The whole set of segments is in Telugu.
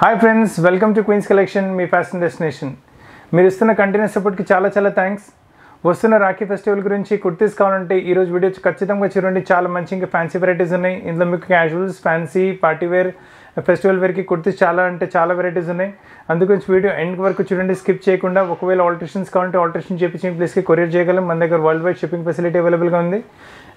hi friends welcome to Queens Collection మీ ఫ్యాషన్ డెస్టినేషన్ మీరు ఇస్తున్న కంటిన్యూస్ సపోర్ట్కి చాలా చాలా థ్యాంక్స్ వస్తున్న రాఖీ ఫెస్టివల్ గురించి కుర్తీస్ కావాలంటే ఈరోజు వీడియో ఖచ్చితంగా చూడండి చాలా మంచి ఇంకా ఫ్యాన్సీ వెరైటీస్ ఉన్నాయి ఇందులో మీకు casuals fancy party wear festival వేర్కి కుర్తీస్ చాలా అంటే చాలా వెరైటీస్ ఉన్నాయి అందుకు వీడియో ఎండ్ వరకు చూడండి స్కిప్ చేయకుండా ఒకవేళ ఆల్ట్రేషన్స్ కావాలంటే ఆల్ట్రేషన్ చేయించి ప్లేస్కి కొరియర్ చేయగలం మన దగ్గర వరల్డ్ వైడ్ షిప్పింగ్ ఫెసిలిటీ అవైలబుల్గా ఉంది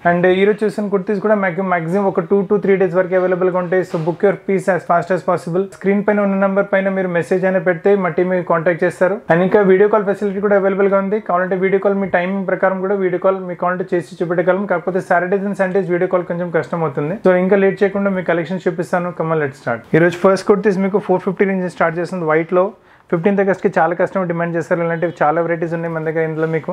అండ్ ఈరోజు చూసిన కుర్తీస్ కూడా మాకు మాక్సిమం ఒక టూ టు త్రీ డేస్ వరకు అవైలబుల్గా ఉంటాయి so book your piece as fast as possible screen పైన ఉన్న నెంబర్ పైన మీరు మెసేజ్ అయినా పెడితే మా టీమ్ కాంటాక్ట్ చేస్తారు అండ్ ఇంకా వీడియో కాల్ ఫెసిలిటీ కూడా అవైలబుల్గా ఉంది కావాలంటే వీడియో కాల్ మీ టైమింగ్ ప్రకారం కూడా వీడియో కాల్ మీ కాల్ చేసి చూపెట్టగలం కాకపోతే Saturdays and Sundays video call కొంచెం కష్టం అవుతుంది సో ఇంకా లేట్ చేయకుండా మీ కలెక్షన్ చూపిస్తాను కమల్ లెట్ స్టార్ట్ ఈరోజు ఫస్ట్ కుర్తీస్ మీకు ఫోర్ ఫిఫ్టీ నుంచి స్టార్ట్ చేస్తుంది వైట్లో ఫిఫ్టీన్త్ ఆగస్ట్కి చాలా కస్టమర్ డిమాండ్ చేస్తారు ఇలాంటివి చాలా వెరైటీస్ ఉన్నాయి మన దగ్గర ఇందులో మీకు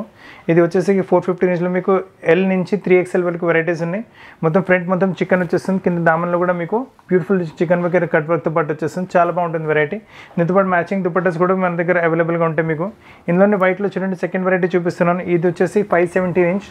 ఇది వచ్చేసి ఫోర్ ఫిఫ్టీ ఇంచ్లో మీకు ఎల్ నుంచి త్రీ ఎక్స్ఎల్ వరకు వెరైటీస్ ఉన్నాయి మొత్తం ఫ్రంట్ మొత్తం చికెన్ వచ్చేస్తుంది కింద దామన్లో కూడా మీకు బ్యూటిఫుల్ చికెన్ వర్క్ కట్ వర్క్తో పాటు వచ్చేస్తుంది చాలా బాగుంటుంది వెరైటీ పాటు మ్యాచింగ్ దుపట్టాస్ కూడా మన దగ్గర అవైలబుల్గా ఉంటాయి మీకు ఇందులోనే వైట్లో చూడండి సెకండ్ వెరైటీ చూపిస్తున్నాను ఇది వచ్చేసి ఫైవ్ సెవెంటీ ఇంచ్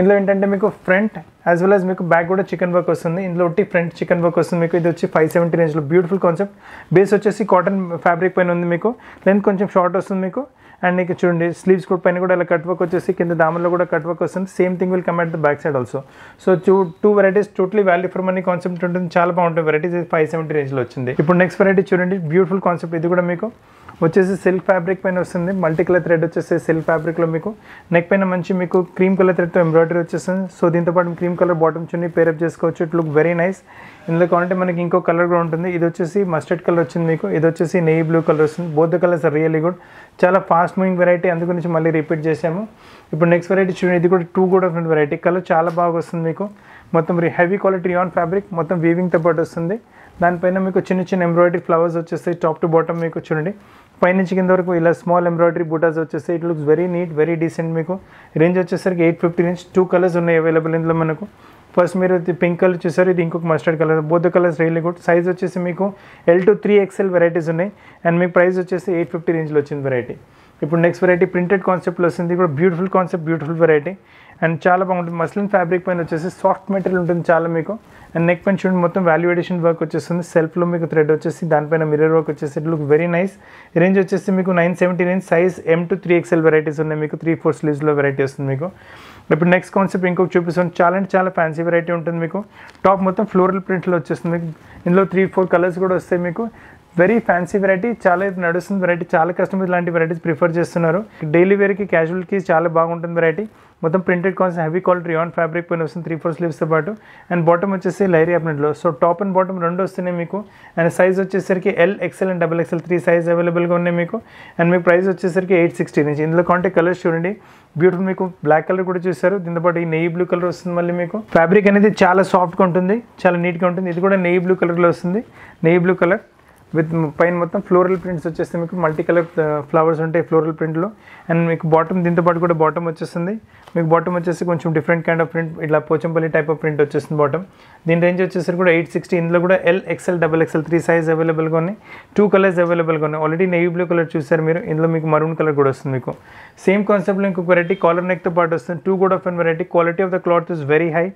ఇందులో ఏంటంటే మీకు ఫ్రంట్ యాజ్ వెల్ యాజ్ మీకు బ్యాక్ కూడా చికెన్ వర్క్ వస్తుంది ఇందులో ఒకటి ఫ్రంట్ చికెన్ వర్క్ వస్తుంది మీకు ఇది వచ్చి ఫైవ్ సెవెంటీ రేంజ్లో బ్యూటిఫుల్ కాన్సెప్ట్ బేస్ వచ్చేసి కాటన్ ఫ్యాబ్రిక్ పైన ఉంది మీకు లెంత్ కొంచెం షార్ట్ వస్తుంది మీకు అండ్ మీకు చూడండి స్లీవ్స్ కూడా పైన కూడా ఇలా కట్ వర్క్ వచ్చేసి కింద దామల్లో కూడా కట్ వర్క్ వస్తుంది same thing will come at the back side also so two two varieties totally value for money concept ఉంటుంది చాలా బాగుంటుంది వెరైటీస్ ఫైవ్ సెవెంటీ రేంజ్లో వచ్చింది ఇప్పుడు నెక్స్ట్ వెరైటీ చూడండి బ్యూటిఫుల్ కాన్సెప్ట్ ఇది కూడా మీకు వచ్చేసి సిల్క్ ఫ్యాబ్రిక్ పైన వస్తుంది మల్టీ కలర్ థ్రెడ్ వచ్చేసి సిల్క్ ఫ్యాబ్రిక్లో మీకు నెక్ పైన మంచి మీకు క్రీమ్ కలర్ థ్రెడ్తో ఎంబ్రాయిడరీ వచ్చేస్తుంది సో దీంతో పాటు క్రీమ్ కలర్ బాటమ్ చున్నీ పేరప్ చేసుకోవచ్చు ఇట్ లుక్ వెరీ నైస్ ఇందులో కావాలంటే మనకి ఇంకో కలర్ కూడా ఉంటుంది ఇది వచ్చేసి మస్టర్డ్ కలర్ వచ్చింది మీకు ఇది వచ్చేసి నెయ్యి బ్లూ కలర్ వస్తుంది బోధ కలర్స్ రియల్లీ గుడ్ చాలా ఫాస్ట్ మూవింగ్ వెరైటీ అందు గురించి మళ్ళీ రిపీట్ చేసాము ఇప్పుడు నెక్స్ట్ వెరైటీ చూడండి ఇది కూడా టూ కూడా ఉంటుంది వెరైటీ కలర్ చాలా బాగా వస్తుంది మీకు మొత్తం హెవీ క్వాలిటీ ఆన్ ఫ్యాబ్రిక్ మొత్తం వీవింగ్తో పాటు వస్తుంది దానిపైన మీకు చిన్న చిన్న ఎంబ్రాయిడరీ ఫ్లవర్స్ వచ్చేస్తాయి టాప్ టు బాటమ్ మీకు చూడండి పైనుంచి కింద వరకు ఇలా స్మాల్ ఎంబ్రాయిడరీ బూటాస్ వచ్చేస్తే it looks very neat very decent మీకు రేంజ్ వచ్చేసరికి ఎయిట్ ఫిఫ్టీ నుంచి టూ కలర్స్ ఉన్నాయి అవైలబుల్ ఇందులో మనకు ఫస్ట్ మీరు పింక్ కలర్ చూసారు ఇది ఇంకొక mustard colour both colours really good size వచ్చేసి మీకు L to three XL varieties ఉన్నాయి అండ్ మీకు ప్రైస్ వచ్చేసి ఎయిట్ ఫిఫ్టీ రేంజ్లో వచ్చింది వెరైటీ ఇప్పుడు నెక్స్ట్ వెరైటీ ప్రింటెడ్ కాన్సెప్ట్లో వస్తుంది కూడా beautiful concept beautiful variety and చాలా బాగుంటుంది మస్లిన్ ఫ్యాబ్రిక్ పైన వచ్చేసి సాఫ్ట్ మెటీరియల్ ఉంటుంది చాలా మీకు అండ్ నెక్ పెన్ చూడండి మొత్తం వాల్యుయేషన్ వర్క్ వచ్చేస్తుంది సెల్ఫ్లో మీకు థ్రెడ్ వచ్చేసి దానిపైన మిర్రర్ వర్క్ వచ్చేసి it look very nice range వచ్చేసి మీకు nine seventy nine size M to three XL varieties ఉన్నాయి మీకు త్రీ ఫోర్ స్లీవ్స్లో వెరైటీ వస్తుంది మీకు ఇప్పుడు నెక్స్ట్ కాన్సెప్ట్ ఇంకొక చూపిస్తుంది చాలా అంటే చాలా ఫ్యాన్సీ వెరైటీ ఉంటుంది మీకు టాప్ మొత్తం ఫ్లోరల్ ప్రింట్లో వచ్చేస్తుంది మీకు ఇందులో త్రీ ఫోర్ కలర్స్ కూడా వస్తాయి మీకు వెరీ ఫ్యాన్సీ వెరైటీ చాలా నడుస్తుంది వెరైటీ చాలా కస్టమర్స్ ఇలాంటి వెరైటీస్ ప్రిఫర్ చేస్తున్నారు డైలీ వేర్కి క్యాజువల్కి చాలా బాగుంటుంది వెరైటీ మొత్తం ప్రింటెడ్ కాన్స్ హెవీ క్వాలిటీ రియాన్ ఫ్యాబ్రిక్ పైన వస్తుంది త్రీ ఫోర్ స్లీవ్స్తో పాటు అండ్ బాటమ్ వచ్చేసి లైరీ అప్నెట్లో సో టాప్ అండ్ బాటమ్ రెండు వస్తున్నాయి మీకు అండ్ సైజ్ వచ్చేసరికి L XL and double XL three size అవైలబుల్గా ఉన్నాయి మీకు అండ్ మీకు ప్రైస్ వచ్చేసరికి ఎయిట్ సిక్స్టీ నుంచి ఇందులో కాంటే కలర్స్ చూడండి బ్యూటిఫుల్ మీకు బ్లాక్ కలర్ కూడా చూస్తారు దీంతో పాటు ఈ నెయ్యి బ్లూ కలర్ వస్తుంది మళ్ళీ మీకు ఫ్యాబ్రిక్ అనేది చాలా సాఫ్ట్గా ఉంటుంది చాలా నీట్గా ఉంటుంది ఇది కూడా నెయ్యి బ్లూ కలర్లో వస్తుంది నెయ్యి బ్లూ కలర్ విత్ పైన మొత్తం ఫ్లోరల్ ప్రింట్స్ వచ్చేస్తే మీకు మల్టీ కలర్ ఫ్లవర్స్ ఉంటాయి ఫ్లోరల్ ప్రింట్లో అండ్ మీకు బాటమ్ దీంతో పాటు కూడా బాటమ్ వచ్చేస్తుంది మీకు బాటమ్ వచ్చేసి కొంచెం డిఫరెంట్ కైండ్ ఆఫ్ ప్రింట్ ఇట్లా పోచంపల్లి టైప్ ఆఫ్ ప్రింట్ వచ్చేస్తుంది బాటమ్ దీని రేంజ్ వచ్చేసరికి కూడా ఎయిట్ సిక్స్టీ ఇందులో కూడా L XL double XL three size అవైలబుల్గా ఉన్నాయి టూ కలర్స్ అవైలబుల్గా ఉన్నాయి ఆల్రెడీ నేవీ బ్లూ కలర్ చూసారు మీరు ఇందులో మీకు మరూన్ కలర్ కూడా వస్తుంది మీకు సేమ్ కాన్సెప్ట్లో ఇంకొక వెరైటీ కాలర్ నెక్తో పాటు వస్తుంది టూ కూడా of and variety quality of the cloth is very high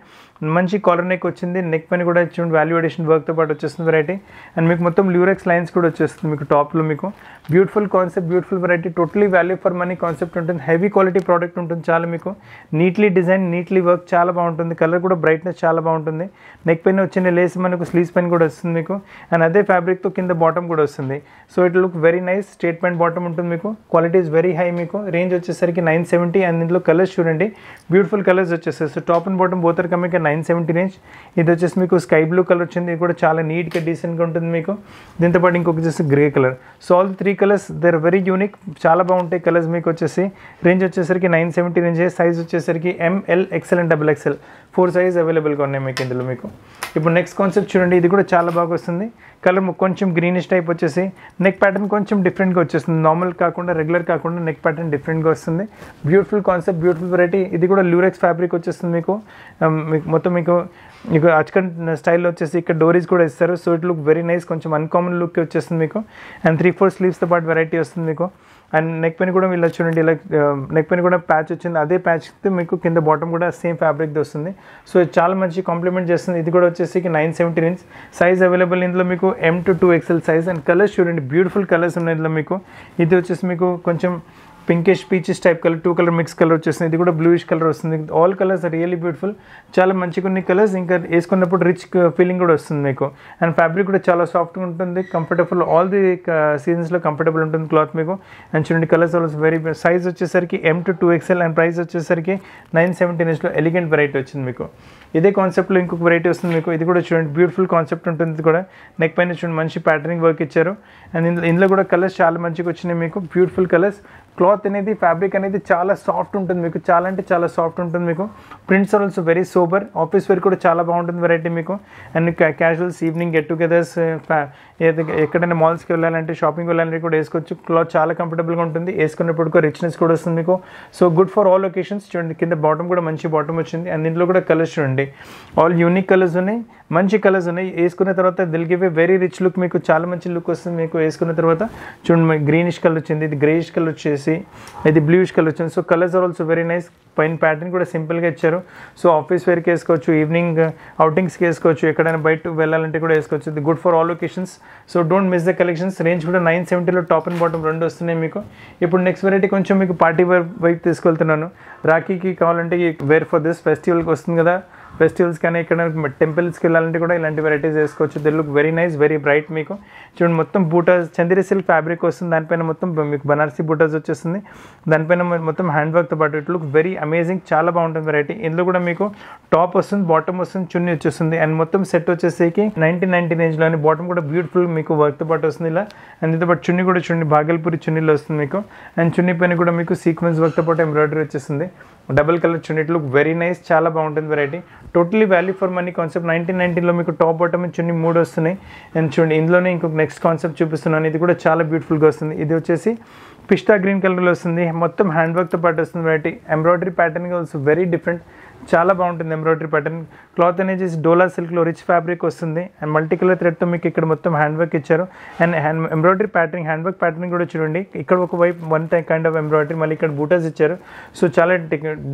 మంచి కాలర్ నెక్ వచ్చింది నెక్ పైన కూడా చూడండి వాల్యుయేషన్ వర్క్తో పాటు వచ్చేస్తుంది వెరైటీ అండ్ మీకు మొత్తం ల్యూరెక్స్ లైన్స్ కూడా వచ్చేస్తుంది మీకు టాప్లో మీకు beautiful concept beautiful variety totally value for money concept ఉంటుంది హెవీ క్వాలిటీ ప్రోడక్ట్ ఉంటుంది చాలా మీకు నీట్లీ డిజైన్ నీట్లీ వర్క్ చాలా బాగుంటుంది కలర్ కూడా బ్రైట్నెస్ చాలా బాగుంటుంది నెక్ పైన వచ్చిన లేస్ మనకు స్లీవ్స్ పైన కూడా వస్తుంది మీకు అండ్ అదే ఫ్యాబ్రిక్తో కింద బాటమ్ కూడా వస్తుంది so it look very nice statement bottom ఉంటుంది మీకు క్వాలిటీ వెరీ హై మీకు రేంజ్ వచ్చేసరికి నైన్ సెవెంటీ అండ్ ఇందులో కలర్స్ చూడండి బ్యూటిఫుల్ కలర్స్ వచ్చేస్తాయి సో టాప్ అండ్ బాటమ్ బోతర్ కమ్మికి నైన్ నైన్ సెవెంటీ రేంజ్ ఇది వచ్చేసి మీకు స్కై బ్లూ కలర్ వచ్చింది ఇది కూడా చాలా నీట్గా డీసెంట్గా ఉంటుంది మీకు దీంతోపాటు ఇంకొక వచ్చేసి grey colour so all three colours they're very unique చాలా బాగుంటాయి కలర్స్ మీకు వచ్చేసి రేంజ్ వచ్చేసరికి నైన్ సెవెంటీ రేంజ్ సైజ్ వచ్చేసరికి M L XL and double XL four size అవైలబుల్గా ఉన్నాయి మీకు ఇందులో మీకు ఇప్పుడు నెక్స్ట్ కాన్సెప్ట్ చూడండి ఇది కూడా చాలా బాగా వస్తుంది కలర్ కొంచెం గ్రీనిష్ టైప్ వచ్చేసి నెక్ ప్యాటర్న్ కొంచెం డిఫరెంట్గా వచ్చేస్తుంది నార్మల్ కాకుండా రెగ్యులర్ కాకుండా నెక్ ప్యాటర్న్ డిఫరెంట్గా వస్తుంది బ్యూటిఫుల్ కాన్సెప్ట్ బ్యూటిఫుల్ వెరైటీ ఇది కూడా లూరెక్స్ ఫ్యాబ్రిక్ వచ్చేస్తుంది మీకు um, మీకు మొత్తం మీకు మీకు అచ్చకన్ స్టైల్లో వచ్చేసి ఇక్కడ డోరీస్ కూడా ఇస్తారు so it look very nice కొంచెం అన్కామన్ లుక్ వచ్చేస్తుంది మీకు అండ్ త్రీ ఫోర్ స్లీవ్స్తో పాటు వెరైటీ వస్తుంది మీకు అండ్ నెక్ పైన కూడా వీళ్ళు చూడండి ఇలా నెక్ పైన కూడా ప్యాచ్ వచ్చింది అదే ప్యాచ్ మీకు కింద బాటమ్ కూడా సేమ్ ఫ్యాబ్రిక్ది వస్తుంది సో చాలా మంచి కాంప్లిమెంట్ చేస్తుంది ఇది కూడా వచ్చేసి nine seventy inch size available ఇందులో మీకు M to two XL size and colours చూడండి బ్యూటిఫుల్ కలర్స్ ఉన్నాయి ఇందులో మీకు ఇది వచ్చేసి మీకు కొంచెం pinkish peaches type colour two colour mix colour వచ్చేసింది ఇది కూడా బ్లూయిష్ కలర్ వస్తుంది all colours are really beautiful చాలా మంచి కొన్ని కలర్స్ ఇంకా వేసుకున్నప్పుడు రిచ్ ఫీలింగ్ uh, కూడా వస్తుంది మీకు అండ్ ఫ్యాబ్రిక్ కూడా చాలా సాఫ్ట్గా ఉంటుంది కంఫర్టబుల్ ఆల్ ది సీజన్స్లో కంఫర్టబుల్ ఉంటుంది క్లాత్ మీకు అండ్ చూడండి కలర్స్ ఆల్స్ వెరీ సైజ్ వచ్చేసరికి M to two XL and price వచ్చేసరికి నైన్ సెవెంటీ ఇంచ్లో ఎలిగెంట్ వెరైటీ వచ్చింది మీకు ఇదే కాన్సెప్ట్లో ఇంకొక వెరైటీ వస్తుంది మీకు ఇది కూడా చూడండి బ్యూటిఫుల్ కాన్సెప్ట్ ఉంటుంది ఇది కూడా నెక్ పైన చూడండి మంచి ప్యాటర్నింగ్ వర్క్ ఇచ్చారు అండ్ ఇందులో కూడా కలర్స్ చాలా మంచిగా వచ్చినాయి మీకు బ్యూటిఫుల్ కలర్స్ క్లాత్ అనేది ఫ్యాబ్రిక్ అనేది చాలా సాఫ్ట్ ఉంటుంది మీకు చాలా అంటే చాలా సాఫ్ట్ ఉంటుంది మీకు prints are also very super office wear కూడా చాలా బాగుంటుంది వెరైటీ మీకు and casuals evening get togethers ఎక్కడైనా మాల్స్కి వెళ్ళాలంటే షాపింగ్ వెళ్ళాలంటే కూడా వేసుకోవచ్చు క్లాత్ చాలా కంఫర్టబుల్గా ఉంటుంది వేసుకునేప్పుడు కూడా రిచ్నెస్ కూడా వస్తుంది మీకు so good for all locations చూడండి కింద బాటమ్ కూడా మంచి బాటమ్ వచ్చింది అండ్ దీంట్లో కూడా కలర్స్ చూడండి ఆల్ యూనిక్ కలర్స్ ఉన్నాయి మంచి కలర్స్ ఉన్నాయి వేసుకున్న తర్వాత will give a very rich look మీకు చాలా మంచి లుక్ వస్తుంది మీకు వేసుకున్న తర్వాత చూడండి గ్రీనిష్ కలర్ వచ్చింది ఇది గ్రేయిష్ కలర్ వచ్చేసి వచ్చేసి ఇది బ్లూష్ కలర్ వచ్చింది so colours are also very nice పైన ప్యాటర్న్ కూడా సింపుల్గా ఇచ్చారు సో ఆఫీస్ వేర్కి వేసుకోవచ్చు ఈవినింగ్ అవుటింగ్స్కి uh, వేసుకోవచ్చు ఎక్కడైనా బయట వెళ్ళాలంటే కూడా వేసుకోవచ్చు ఇది good for all locations so don't miss the collections range కూడా నైన్ సెవెంటీలో టాప్ అండ్ బాటమ్ రెండు వస్తున్నాయి మీకు ఇప్పుడు నెక్స్ట్ వెరైటీ కొంచెం మీకు పార్టీ వేర్ వైపు తీసుకెళ్తున్నాను రాఖీకి కావాలంటే వేర్ ఫర్ దిస్ ఫెస్టివల్కి వస్తుంది కదా ఫెస్టివల్స్ కానీ ఇక్కడ టెంపుల్స్కి వెళ్ళాలంటే కూడా ఇలాంటి వెరైటీస్ వేసుకోవచ్చు the look very nice very bright మీకు చూడండి మొత్తం బూటాస్ చందిరి సిల్క్ ఫ్యాబ్రిక్ వస్తుంది దానిపైన మొత్తం మీకు బనారసీ బూటాస్ వచ్చేస్తుంది దానిపైన మొత్తం హ్యాండ్ వర్క్తో పాటు ఇట్ లుక్ వెరీ అమేజింగ్ చాలా బాగుంటుంది వెరైటీ ఇందులో కూడా మీకు టాప్ వస్తుంది బాటమ్ వస్తుంది చున్నీ వచ్చేస్తుంది అండ్ మొత్తం సెట్ వచ్చేసరికి నైన్టీన్ నైన్టీ రేంజ్లో బాటమ్ కూడా బ్యూటిఫుల్ మీకు వర్క్తో పాటు వస్తుంది ఇలా అండ్ పాటు చున్నీ కూడా చూడండి భాగల్పూరి చున్నీలో వస్తుంది మీకు అండ్ చున్నీ పైన కూడా మీకు సీక్వెన్స్ వర్క్తో పాటు ఎంబ్రాయిడరీ వచ్చేస్తుంది డబుల్ కలర్ చున్నీ లుక్ వెరీ నైస్ చాలా బాగుంటుంది variety totally value for money concept nineteen నైన్టీన్లో మీకు టాప్ బాటమ్ చున్నీ మూడు వస్తున్నాయి అండ్ చూడండి ఇందులోనే ఇంకొక నెక్స్ట్ కాన్సెప్ట్ చూపిస్తున్నాను ఇది కూడా చాలా బ్యూటిఫుల్గా వస్తుంది ఇది వచ్చేసి పిస్టా గ్రీన్ కలర్లో వస్తుంది మొత్తం హ్యాండ్ వర్క్తో పాటు వస్తుంది వెరైటీ ఎంబ్రాయిడరీ ప్యాటర్న్గా ఆల్సో వెరీ డిఫరెంట్ చాలా బాగుంటుంది ఎంబ్రాయిడరీ ప్యాటర్న్ క్లాత్ అనేది డోలా సిల్క్లో రిచ్ ఫ్యాబ్రిక్ వస్తుంది అండ్ మల్టీ కలర్ థ్రెడ్తో మీకు ఇక్కడ మొత్తం హ్యాండ్ వర్క్ ఇచ్చారు and hand embroidery pattern hand work pattern కూడా చూడండి ఇక్కడ ఒక వైపు one time kind of embroidery మళ్ళీ ఇక్కడ బూటర్స్ ఇచ్చారు సో చాలా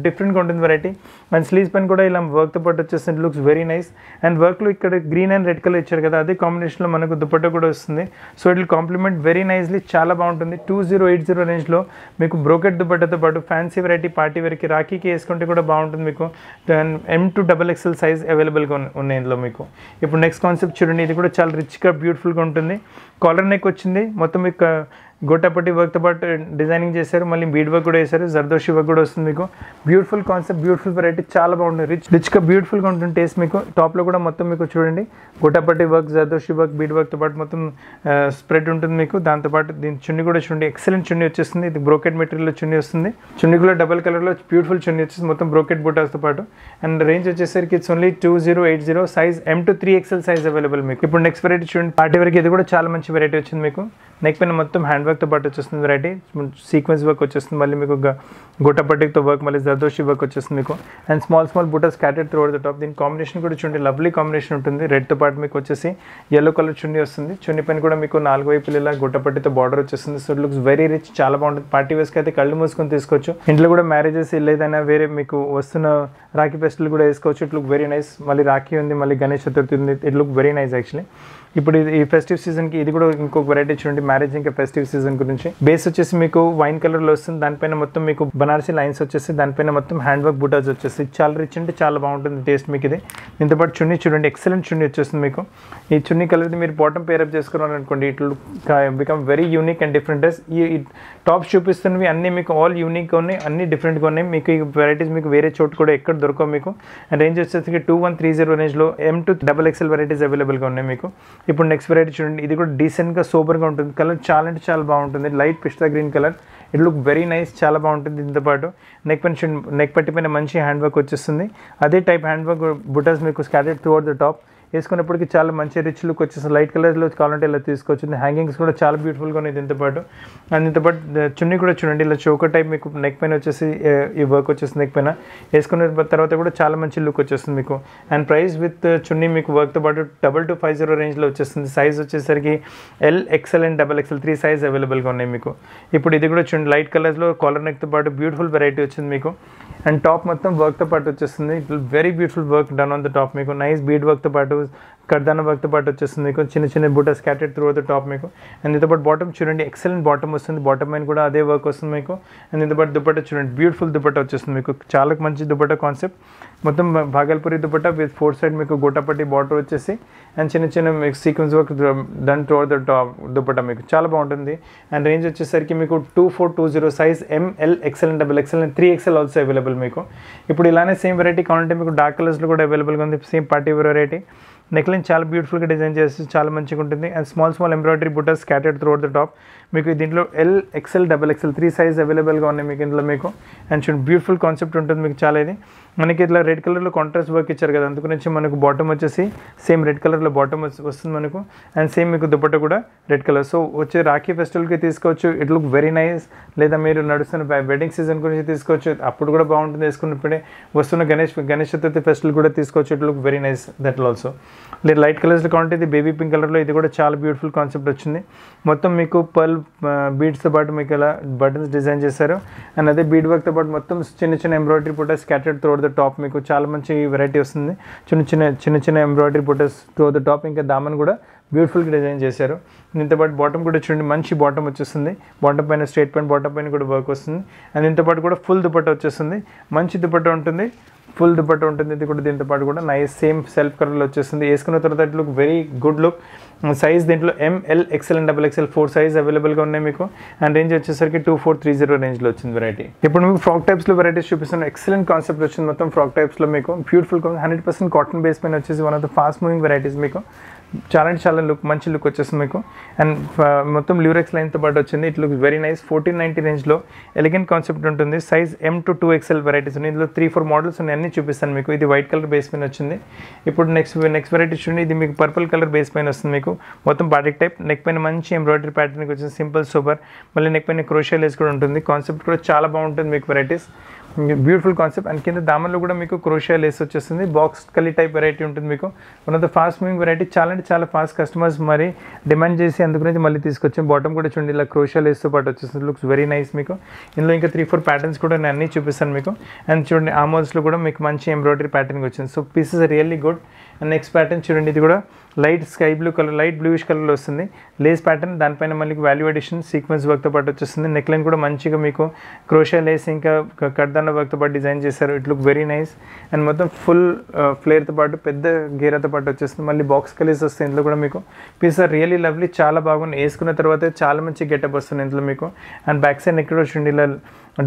డిఫరెంట్గా ఉంటుంది వెరైటీ అండ్ స్లీవ్స్ పైన కూడా ఇలా వర్క్తో పాటు వచ్చేస్తుంది లుక్స్ వెరీ నైస్ అండ్ వర్క్లో ఇక్కడ గ్రీన్ అండ్ రెడ్ కలర్ ఇచ్చారు కదా అదే కాంబినేషన్లో మనకు దుపట్టా కూడా వస్తుంది so it will compliment very nicely చాలా బాగుంటుంది టూ జీరో ఎయిట్ జీరో రేంజ్లో మీకు బ్రోకెట్ దుపట్టతో పాటు ఫ్యాన్సీ వెరైటీ పార్టీ వరకు రాఖీకి వేసుకుంటే కూడా బాగుంటుంది మీకు then M to double XL size అవైలబుల్గా ఉన్నాయి ఇందులో మీకు ఇప్పుడు నెక్స్ట్ కాన్సెప్ట్ చూడండి ఇది కూడా చాలా రిచ్గా బ్యూటిఫుల్గా ఉంటుంది కాలర్ నెక్ వచ్చింది మొత్తం మీకు గొట్టపట్టి వర్క్తో పాటు డిజైనింగ్ చేశారు మళ్ళీ బీడ్ వర్క్ కూడా వేశారు జర్దోషి వర్క్ కూడా వస్తుంది మీకు బ్యూటిఫుల్ కాన్సెప్ట్ బ్యూటిఫుల్ వెరైటీ చాలా బాగుంది రిచ్ రిచ్గా బ్యూటిఫుల్గా ఉంటుంది టేస్ట్ మీకు టాప్లో కూడా మొత్తం మీకు చూడండి గొట్టపట్టి వర్క్ జర్దోషి వర్క్ బీడ్ వర్క్తో పాటు మొత్తం స్ప్రెడ్ ఉంటుంది మీకు దాంతోపాటు దీని చున్ని కూడా చూడండి ఎక్సలెంట్ చున్ని వచ్చేస్తుంది ఇది బ్రోకెట్ మెటీరియల్లో చున్ని వస్తుంది చున్ని కూడా డబల్ కలర్లో బ్యూటిఫుల్ చున్ని వచ్చేసి మొత్తం బ్రోకెట్ బుటాస్తో పాటు అండ్ రేంజ్ వచ్చేసరికి it's only two zero eight zero size M to three XL size available మీకు ఇప్పుడు నెక్స్ట్ వెరైటీ చూడండి పార్టీ వరకు ఇది కూడా చాలా మంచి వెరైటీ వచ్చింది మీకు నెక్ పైన మొత్తం హ్యాండ్ వర్క్తో పాటు వచ్చేస్తుంది వెరైటీ సీక్వెన్స్ వర్క్ వచ్చేస్తుంది మళ్ళీ మీకు గుట్టపట్టికతో వర్క్ మళ్ళీ జర్దోషి వర్క్ వచ్చేస్తుంది మీకు అండ్ స్మాల్ స్మాల్ బుట్ట స్కాటెడ్ త్రూ ద టాప్ దీని కాంబినేషన్ కూడా చూడండి లవ్లీ కాంబినేషన్ ఉంటుంది రెడ్తో పాటు మీకు వచ్చేసి ఎల్లో కలర్ చున్నీ వస్తుంది చున్ని పైన కూడా మీకు నాలుగు వైపులు ఇలా గుట్టపట్టితో బార్డర్ వచ్చేస్తుంది సో లుక్స్ వెరీ రిచ్ చాలా బాగుంటుంది పార్టీ వేస్కి అయితే కళ్ళు మూసుకొని తీసుకోవచ్చు ఇంట్లో కూడా మ్యారేజెస్ లేదైనా వేరే మీకు వస్తున్న రాఖీ ఫెస్టివల్ కూడా వేసుకోవచ్చు ఇట్ లుక్ వెరీ నైస్ మళ్ళీ రాఖీ ఉంది మళ్ళీ గణేష్ చతుర్థి ఉంది it look very nice actually ఇప్పుడు ఇది ఈ ఫెస్టివ్ సీజన్కి ఇది కూడా ఇంకొక వెరైటీ చూడండి మ్యారేజ్ ఇంకా ఫెస్టివ్ సీజన్ గురించి బేస్ వచ్చేసి మీకు వైన్ కలర్లో వస్తుంది దానిపైన మొత్తం మీకు బనారసి లైన్స్ వచ్చేసి దానిపైన మొత్తం హ్యాండ్ వర్క్ బుటాస్ వచ్చేసి చాలా రిచ్ అంటే చాలా బాగుంటుంది టేస్ట్ మీకు ఇది దీంతో పాటు చున్నీ చూడండి ఎక్సలెంట్ చున్నీ వచ్చేస్తుంది మీకు ఈ చున్నీ కలర్ మీరు బాటమ్ పేరప్ అనుకోండి it become very unique and different dress ఈ టాప్స్ చూపిస్తున్నవి అన్నీ మీకు ఆల్ యూనిక్గా ఉన్నాయి అన్ని డిఫరెంట్గా ఉన్నాయి మీకు ఈ వెరైటీస్ మీకు వేరే చోటు కూడా ఎక్కడ దొరకవు మీకు రేంజ్ వచ్చేసరికి టూ వన్ త్రీ జీరో రేంజ్లో M to double XL varieties అవైలబుల్గా ఉన్నాయి మీకు ఇప్పుడు నెక్స్ట్ వెరైటీ చూడండి ఇది కూడా డీసెంట్గా సూపర్గా ఉంటుంది కలర్ చాలా అంటే చాలా బాగుంటుంది light pista green colour it look very nice చాలా బాగుంటుంది దీంతో పాటు నెక్ పని నెక్ పట్టిపైన మంచి హ్యాండ్ వర్క్ వచ్చేస్తుంది అదే టైప్ హ్యాండ్ వర్క్ బుటర్స్ మీకు scattered throughout the top వేసుకున్నప్పటికీ చాలా మంచి రిచ్ లుక్ వచ్చేసి లైట్ కలర్లో కావాలంటే ఇలా తీసుకొచ్చింది హ్యాంగింగ్స్ కూడా చాలా బ్యూటిఫుల్గా ఉన్నాయి దీంతో పాటు అండ్ దీంతో పాటు చున్నీ కూడా చూడండి ఇలా చోక టైప్ మీకు నెక్ పైన వచ్చేసి ఈ వర్క్ వచ్చేసి నెక్ పైన వేసుకున్న తర్వాత కూడా చాలా మంచి లుక్ వచ్చేస్తుంది మీకు అండ్ ప్రైస్ విత్ చున్నీ మీకు వర్క్తో పాటు డబల్ టు ఫైవ్ జీరో రేంజ్లో వచ్చేస్తుంది సైజ్ వచ్చేసరికి L XL and double XL three size అవైలబుల్గా ఉన్నాయి మీకు ఇప్పుడు ఇది కూడా చూడండి లైట్ కలర్స్లో కాలర్ నెక్తో పాటు బ్యూటిఫుల్ వెరైటీ వచ్చింది మీకు అండ్ టాప్ మొత్తం వర్క్తో పాటు వచ్చేస్తుంది very beautiful work done on the top మీకు నైస్ బీడ్ వర్క్తో పాటు కర్దాన వర్క్తో పాటు వచ్చేస్తుంది చిన్న చిన్న బుట్ట స్కాటర్డ్ త్రూ ద టాప్ మీకు అండ్ దీంతో పాటు బాటమ్ చూడండి ఎక్సలెంట్ బాటమ్ వస్తుంది బాటమ్ పైన కూడా అదే వర్క్ వస్తుంది మీకు అండ్ దీంతో పాటు దుప్పట్ట చూడండి బ్యూటిఫుల్ దుపట్ట వచ్చేస్తుంది మీకు చాలా మంచి దుపట్ట కాన్సెప్ట్ మొత్తం Bhagalpuri dupatta with four side మీకు గోటపట్టి బార్డర్ వచ్చేసి అండ్ చిన్న చిన్న sequence work done through the top dupatta మీకు చాలా బాగుంటుంది అండ్ రేంజ్ వచ్చేసరికి మీకు two four two zero size M L XL double XL and three XL also available మీకు ఇప్పుడు ఇలానే సేమ్ వెరైటీ కావాలంటే మీకు డార్క్ కలర్స్లో కూడా అవైలబుల్గా ఉంది సేమ్ పార్టీ వెరైటీ నెక్లైన్ చాలా బ్యూటిఫుల్గా డిజైన్ చేసి చాలా మంచిగా ఉంటుంది అండ్ స్మాల్ స్మాల్ ఎంబ్రాయిడరీ బుట్టస్ స్కాటర్డ్ అవుట్ ద టాప్ మీకు దీంట్లో L XL double XL three size అవైలబుల్గా ఉన్నాయి మీకు ఇంట్లో మీకు అండ్ చూడండి బ్యూటిఫుల్ కాన్సెప్ట్ ఉంటుంది మీకు చాలా ఇది మనకి ఇట్లా రెడ్ కలర్లో కాంట్రాస్ట్ వర్క్ ఇచ్చారు కదా నుంచి మనకు బాటమ్ వచ్చేసి సేమ్ రెడ్ కలర్లో బాటమ్ వస్తుంది మనకు అండ్ సేమ్ మీకు దుప్పట్ట కూడా రెడ్ కలర్ సో వచ్చే రాఖీ ఫెస్టివల్కి తీసుకోవచ్చు ఇట్ లుక్ వెరీ నైస్ లేదా మీరు నడుస్తున్న వెడ్డింగ్ సీజన్ గురించి తీసుకోవచ్చు అప్పుడు కూడా బాగుంటుంది వేసుకున్నప్పుడే వస్తున్న గణేష్ గణేష్ చతుర్థి ఫెస్టివల్ కూడా తీసుకోవచ్చు it look very nice that also లేదు లైట్ కలర్స్లో కావాలంటే ఇది బేబీ పింక్ కలర్లో ఇది కూడా చాలా బ్యూటిఫుల్ కాన్సెప్ట్ వచ్చింది మొత్తం మీకు పర్ల్ సింగిల్ బీడ్స్తో uh, పాటు మీకు ఇలా బటన్స్ డిజైన్ చేశారు అండ్ అదే బీడ్ వర్క్తో పాటు మొత్తం చిన్న చిన్న ఎంబ్రాయిడరీ బుటస్ స్కాటర్డ్ త్రో ద టాప్ మీకు చాలా మంచి వెరైటీ వస్తుంది చిన్న చిన్న చిన్న చిన్న ఎంబ్రాయిడరీ బుటస్ త్రో ద టాప్ ఇంకా దామన్ కూడా బ్యూటిఫుల్గా డిజైన్ చేశారు దీంతో పాటు బాటమ్ కూడా చూడండి మంచి బాటమ్ వచ్చేస్తుంది బాటమ్ పైన స్ట్రేట్ పైన బాటమ్ పైన కూడా వర్క్ వస్తుంది అండ్ దీంతో పాటు కూడా ఫుల్ దుపట్ట వచ్చేస్తుంది మంచి దుపట్ట ఉంటుంది ఫుల్ దుపట్ట ఉంటుంది ఇది కూడా దీంతో పాటు కూడా నైస్ సేమ్ సెల్ఫ్ కలర్లో వచ్చేస్తుంది వేసుకున్న తర్వాత look very good look size దీంట్లో M L XL and double XL four size అవైలబుల్గా ఉన్నాయి మీకు అండ్ రేంజ్ వచ్చేసరికి టూ ఫోర్ త్రీ జీరో రేంజ్లో వచ్చింది వెరైటీ ఇప్పుడు మీకు ఫ్రాక్ టైప్స్లో వెరైటీస్ చూపిస్తున్నాను ఎక్సలెంట్ కాన్సెప్ట్ వచ్చింది మొత్తం ఫ్రాక్ టైప్స్లో మీకు beautiful hundred percent cotton base పైన వచ్చేసి one of the fast moving varieties మీకు చాలా అంటే చాలా లుక్ మంచి లుక్ వచ్చేస్తుంది మీకు అండ్ uh, మొత్తం ల్యూరెక్స్ లైన్తో పాటు వచ్చింది it look very nice fourteen ninety రేంజ్లో ఎలిగెంట్ కాన్సెప్ట్ ఉంటుంది size M to two XL varieties ఉన్నాయి ఇందులో త్రీ ఫోర్ మోడల్స్ ఉన్నాయి అన్ని చూపిస్తాను మీకు ఇది వైట్ కలర్ బేస్ పైన వచ్చింది ఇప్పుడు నెక్స్ట్ నెక్స్ట్ వెరైటీ చూడండి ఇది మీకు పర్పుల్ కలర్ బేస్ పైన వస్తుంది మీకు మీకు మొత్తం బాడీ టైప్ నెక్ పైన మంచి ఎంబ్రాయిడరీ ప్యాటర్న్ వచ్చింది సింపుల్ సూపర్ మళ్ళీ నెక్ పైన క్రోషియల్ లేస్ కూడా ఉంటుంది కాన్సెప్ట్ కూడా చాలా బాగుంటుంది మీకు వెరైటీస్ బ్యూటిఫుల్ కాన్సెప్ట్ అండ్ కింద దామన్లో కూడా మీకు క్రోషియా లేస్ వచ్చేస్తుంది బాక్స్ కలి టైప్ వెరైటీ ఉంటుంది మీకు one of the fast moving variety చాలా అంటే చాలా ఫాస్ట్ కస్టమర్స్ మరి డిమాండ్ చేసి అందుకు అందుగురించి మళ్ళీ తీసుకొచ్చాం బాటమ్ కూడా చూడండి ఇలా క్రోషియా లేస్తో పాటు వచ్చేస్తుంది లుక్స్ వెరీ నైస్ మీకు ఇందులో ఇంకా త్రీ ఫోర్ ప్యాటర్న్స్ కూడా నేను అన్నీ చూపిస్తాను మీకు అండ్ చూడండి ఆమోల్స్లో కూడా మీకు మంచి ఎంబ్రాయిడరీ ప్యాటర్న్ వచ్చింది so pieces really good and next pattern చూడండి ఇది కూడా light sky blue colour light bluish కలర్లో వస్తుంది లేస్ ప్యాటర్న్ దానిపైన మళ్ళీ వాల్యూ అడిషన్ సీక్వెన్స్ వర్క్తో పాటు వచ్చేస్తుంది నెక్లైన్ కూడా మంచిగా మీకు క్రోషియా లేస్ ఇంకా కడ్దాన వర్క్తో పాటు డిజైన్ చేశారు it look very nice and మొత్తం ఫుల్ ఫ్లేర్తో పాటు పెద్ద గేరాతో పాటు వచ్చేస్తుంది మళ్ళీ బాక్స్ కలిసి వస్తుంది ఇందులో కూడా మీకు పీస్ ఆర్ రియలీ లవ్లీ చాలా బాగుంది వేసుకున్న తర్వాత చాలా మంచి గెటప్ వస్తుంది ఇందులో మీకు అండ్ బ్యాక్ సైడ్ ఎక్కడ వచ్చింది ఇలా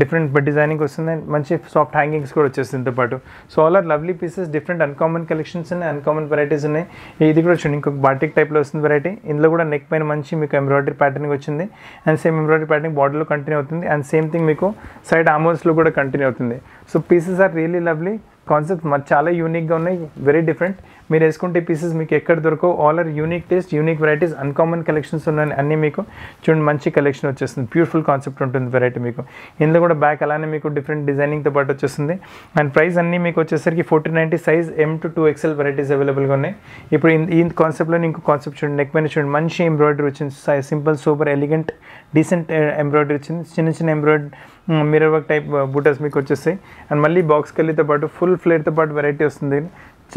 డిఫరెంట్ డిజైనింగ్ వస్తుంది అండ్ మంచి సాఫ్ట్ హ్యాంగింగ్స్ కూడా వచ్చేస్తుంది దీంతో పాటు so all are lovely pieces different uncommon collections ఉన్నాయి అన్కామన్ వెరైటీస్ ఉన్నాయి ఇది కూడా చూడండి ఇంకొక బాటిక్ టైప్లో వస్తుంది వెరైటీ ఇందులో కూడా నెక్ పైన మంచి మీకు ఎంబ్రాయిడరీ ప్యాటర్నింగ్ వచ్చింది అండ్ సేమ్ ఎంబ్రాయిడరీ ప్యాటర్నింగ్ లో కంటిన్యూ అవుతుంది అండ్ సేమ్ థింగ్ మీకు సైడ్ లో కూడా కంటిన్యూ అవుతుంది so pieces are really lovely concept మరి చాలా యూనిక్గా ఉన్నాయి వెరీ డిఫరెంట్ మీరు వేసుకుంటే పీసెస్ మీకు ఎక్కడ దొరకవు all are unique taste unique varieties uncommon collections ఉన్నాయి అన్నీ మీకు చూడండి మంచి కలెక్షన్ వచ్చేస్తుంది బ్యూటిఫుల్ కాన్సెప్ట్ ఉంటుంది వెరైటీ మీకు ఇందులో కూడా బ్యాక్ అలానే మీకు డిఫరెంట్ డిజైనింగ్తో పాటు వచ్చేస్తుంది అండ్ ప్రైస్ అన్నీ మీకు వచ్చేసరికి forty ninety size M to two XL varieties అవైలబుల్గా ఉన్నాయి ఇప్పుడు ఈ కాన్సెప్ట్లో ఇంకో కాన్సెప్ట్ చూడండి నెక్ పైన చూడండి మంచి ఎంబ్రాయిడరీ వచ్చింది simple super elegant decent embroidery వచ్చింది చిన్న చిన్న ఎంబ్రాయిడరీ మిరర్ వర్క్ టైప్ బూటర్స్ మీకు వచ్చేస్తాయి అండ్ మళ్ళీ బాక్స్ కల్లీతో పాటు ఫుల్ ఫ్లేర్తో పాటు వెరైటీ వస్తుంది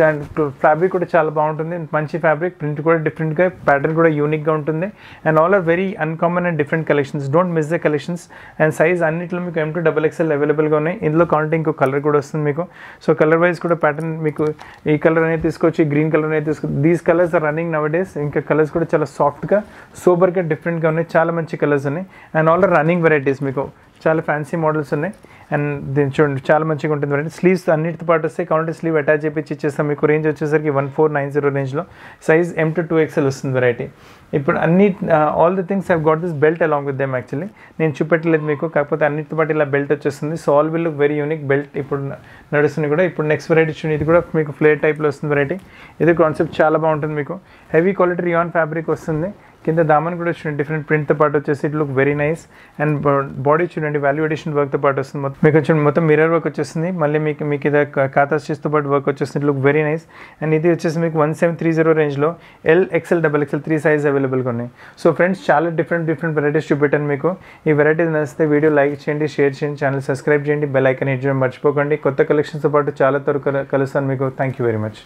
అండ్ ఫ్యాబ్రిక్ కూడా చాలా బాగుంటుంది మంచి ఫ్యాబ్రిక్ ప్రింట్ కూడా డిఫరెంట్గా ప్యాటర్న్ కూడా యూనిక్గా ఉంటుంది and all are very uncommon and different collections don't miss the collections and size అన్నింటిలో మీకు ఎం టూ డబల్ ఎక్స్ఎల్ అవైలబుల్గా ఉన్నాయి ఇందులో కాంటే ఇంకో కలర్ కూడా వస్తుంది మీకు సో కలర్ వైజ్ కూడా ప్యాటర్న్ మీకు ఈ కలర్ అనేది తీసుకొచ్చి గ్రీన్ కలర్ అనేది తీసుకొచ్చి these colours are running nowadays ఇంకా కలర్స్ కూడా చాలా సాఫ్ట్గా సూపర్గా డిఫరెంట్గా ఉన్నాయి చాలా మంచి కలర్స్ ఉన్నాయి and all are running varieties మీకు చాలా ఫ్యాన్సీ మోడల్స్ ఉన్నాయి అండ్ దీన్ని చూడండి చాలా మంచిగా ఉంటుంది వెరైటీ స్లీవ్స్ అన్నిటితో పాటు వస్తే కౌంటర్ స్లీవ్ అటాచ్ చేయించి ఇచ్చేస్తాం మీకు రేంజ్ వచ్చేసరికి వన్ ఫోర్ నైన్ జీరో రేంజ్లో size M to two XL వస్తుంది వెరైటీ ఇప్పుడు అన్ని all the things have got this belt along with them actually నేను చూపెట్టలేదు మీకు కాకపోతే అన్నిటితో పాటు ఇలా బెల్ట్ వచ్చేస్తుంది so all will very unique belt ఇప్పుడు నడుస్తుంది కూడా ఇప్పుడు నెక్స్ట్ వెరైటీ చూడండి ఇది కూడా మీకు ఫ్లేర్ టైప్లో వస్తుంది వెరైటీ ఇది కాన్సెప్ట్ చాలా బాగుంటుంది మీకు హెవీ క్వాలిటీ రియాన్ ఫ్యాబ్రిక్ వస్తుంది కింద దామన్ కూడా చూడండి డిఫరెంట్ ప్రింట్తో పాటు వచ్చేసి it look very nice and body చూడండి వాల్యూ ఎడిషన్ వర్క్తో పాటు వస్తుంది మొత్తం మీకు వచ్చి మొత్తం మిరర్ వర్క్ వచ్చేస్తుంది మళ్ళీ మీకు మీకు ఇది ఖాతా చేస్తూ పాటు వర్క్ వచ్చేస్తుంది it look very nice and ఇది వచ్చేసి మీకు వన్ సెవెన్ త్రీ జీరో రేంజ్లో L XL double XL three size అవైలబుల్గా ఉన్నాయి సో ఫ్రెండ్స్ చాలా డిఫరెంట్ డిఫరెంట్ వెరైటీస్ చూపెట్టాను మీకు ఈ వెరైటీస్ నచ్చితే వీడియో లైక్ చేయండి షేర్ చేయండి ఛానల్ సబ్స్క్రైబ్ చేయండి బెల్ ఐకన్ హిట్ చేయడం మర్చిపోకండి కొత్త కలెక్షన్స్తో పాటు చాలా త్వరగా కలుస్తాను మీకు థ్యాంక్ యూ వెరీ మచ్